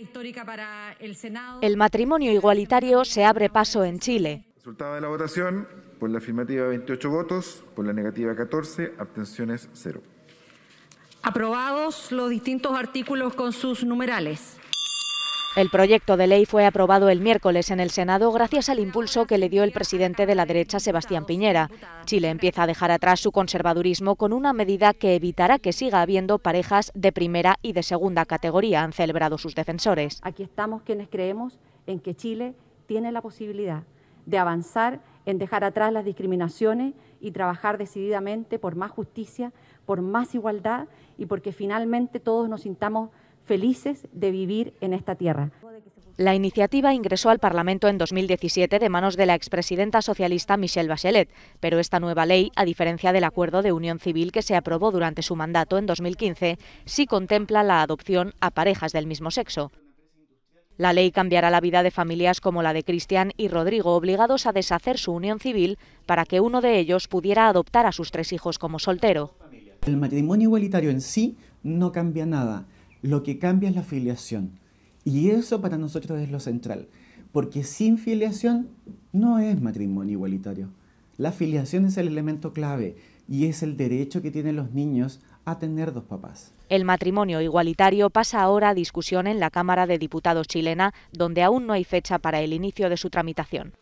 histórica para el Senado. El matrimonio igualitario se abre paso en Chile. Resultado de la votación, por la afirmativa 28 votos, por la negativa 14, abstenciones 0. Aprobados los distintos artículos con sus numerales. El proyecto de ley fue aprobado el miércoles en el Senado gracias al impulso que le dio el presidente de la derecha, Sebastián Piñera. Chile empieza a dejar atrás su conservadurismo con una medida que evitará que siga habiendo parejas de primera y de segunda categoría, han celebrado sus defensores. Aquí estamos quienes creemos en que Chile tiene la posibilidad de avanzar en dejar atrás las discriminaciones y trabajar decididamente por más justicia, por más igualdad y porque finalmente todos nos sintamos felices de vivir en esta tierra. La iniciativa ingresó al Parlamento en 2017 de manos de la expresidenta socialista Michelle Bachelet, pero esta nueva ley, a diferencia del acuerdo de unión civil que se aprobó durante su mandato en 2015, sí contempla la adopción a parejas del mismo sexo. La ley cambiará la vida de familias como la de Cristian y Rodrigo, obligados a deshacer su unión civil para que uno de ellos pudiera adoptar a sus tres hijos como soltero. El matrimonio igualitario en sí no cambia nada. Lo que cambia es la filiación. Y eso para nosotros es lo central, porque sin filiación no es matrimonio igualitario. La filiación es el elemento clave y es el derecho que tienen los niños a tener dos papás. El matrimonio igualitario pasa ahora a discusión en la Cámara de Diputados chilena, donde aún no hay fecha para el inicio de su tramitación.